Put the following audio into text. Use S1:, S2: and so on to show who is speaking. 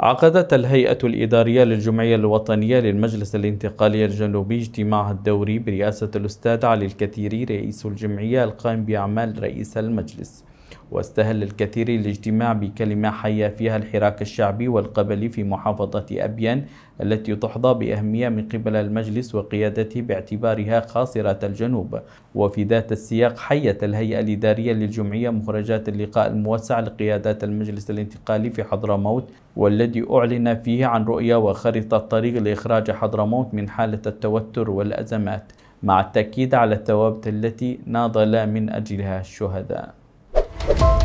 S1: عقدت الهيئة الإدارية للجمعية الوطنية للمجلس الانتقالي الجنوبي اجتماعها الدوري برئاسة الأستاذ علي الكثيري رئيس الجمعية القائم بأعمال رئيس المجلس واستهل الكثير الاجتماع بكلمة حية فيها الحراك الشعبي والقبلي في محافظة أبيان التي تحظى بأهمية من قبل المجلس وقيادته باعتبارها خاصرة الجنوب وفي ذات السياق حيت الهيئة الإدارية للجمعية مخرجات اللقاء الموسع لقيادات المجلس الانتقالي في حضرموت والذي أعلن فيه عن رؤية وخريطة طريق لإخراج حضرموت من حالة التوتر والأزمات مع التأكيد على الثوابت التي ناضل من أجلها الشهداء you